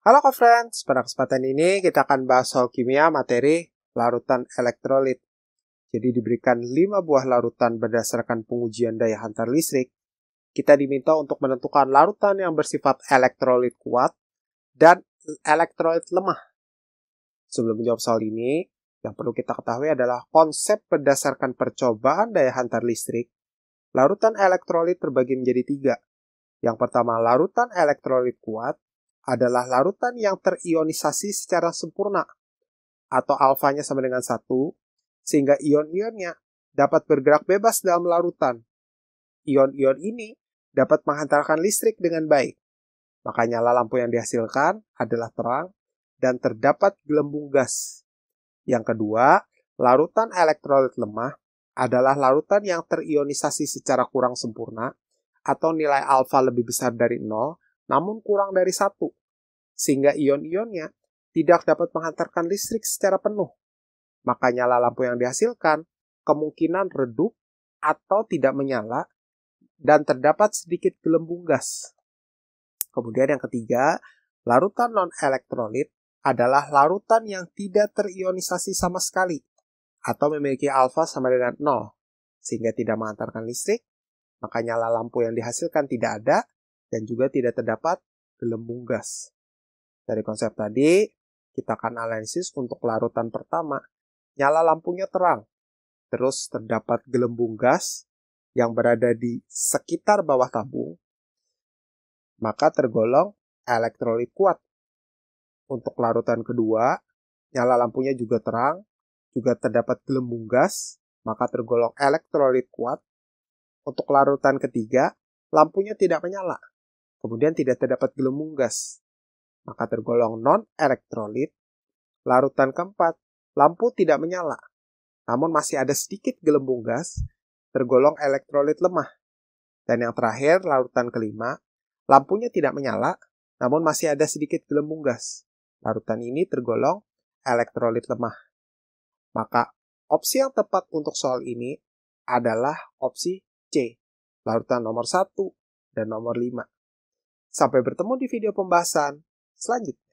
Halo co friends, pada kesempatan ini kita akan bahas soal kimia materi larutan elektrolit. Jadi diberikan 5 buah larutan berdasarkan pengujian daya hantar listrik. Kita diminta untuk menentukan larutan yang bersifat elektrolit kuat dan elektrolit lemah. Sebelum menjawab soal ini, yang perlu kita ketahui adalah konsep berdasarkan percobaan daya hantar listrik. Larutan elektrolit terbagi menjadi tiga. Yang pertama, larutan elektrolit kuat adalah larutan yang terionisasi secara sempurna atau alfanya sama dengan satu, sehingga ion-ionnya dapat bergerak bebas dalam larutan. Ion-ion ini dapat menghantarkan listrik dengan baik. Makanya lampu yang dihasilkan adalah terang dan terdapat gelembung gas. Yang kedua, larutan elektrolit lemah adalah larutan yang terionisasi secara kurang sempurna atau nilai alfa lebih besar dari nol namun kurang dari satu, sehingga ion-ionnya tidak dapat menghantarkan listrik secara penuh. Maka nyala lampu yang dihasilkan kemungkinan redup atau tidak menyala dan terdapat sedikit gelembung gas. Kemudian yang ketiga, larutan non-elektrolit adalah larutan yang tidak terionisasi sama sekali atau memiliki alfa sama dengan 0 sehingga tidak menghantarkan listrik, maka nyala lampu yang dihasilkan tidak ada dan juga tidak terdapat gelembung gas. Dari konsep tadi, kita akan analisis untuk larutan pertama. Nyala lampunya terang, terus terdapat gelembung gas yang berada di sekitar bawah tabung, maka tergolong elektrolit kuat. Untuk larutan kedua, nyala lampunya juga terang, juga terdapat gelembung gas, maka tergolong elektrolit kuat. Untuk larutan ketiga, lampunya tidak menyala, kemudian tidak terdapat gelembung gas, maka tergolong non-elektrolit. Larutan keempat, lampu tidak menyala, namun masih ada sedikit gelembung gas, tergolong elektrolit lemah. Dan yang terakhir, larutan kelima, lampunya tidak menyala, namun masih ada sedikit gelembung gas. Larutan ini tergolong elektrolit lemah. Maka opsi yang tepat untuk soal ini adalah opsi C, larutan nomor 1 dan nomor 5. Sampai bertemu di video pembahasan selanjutnya.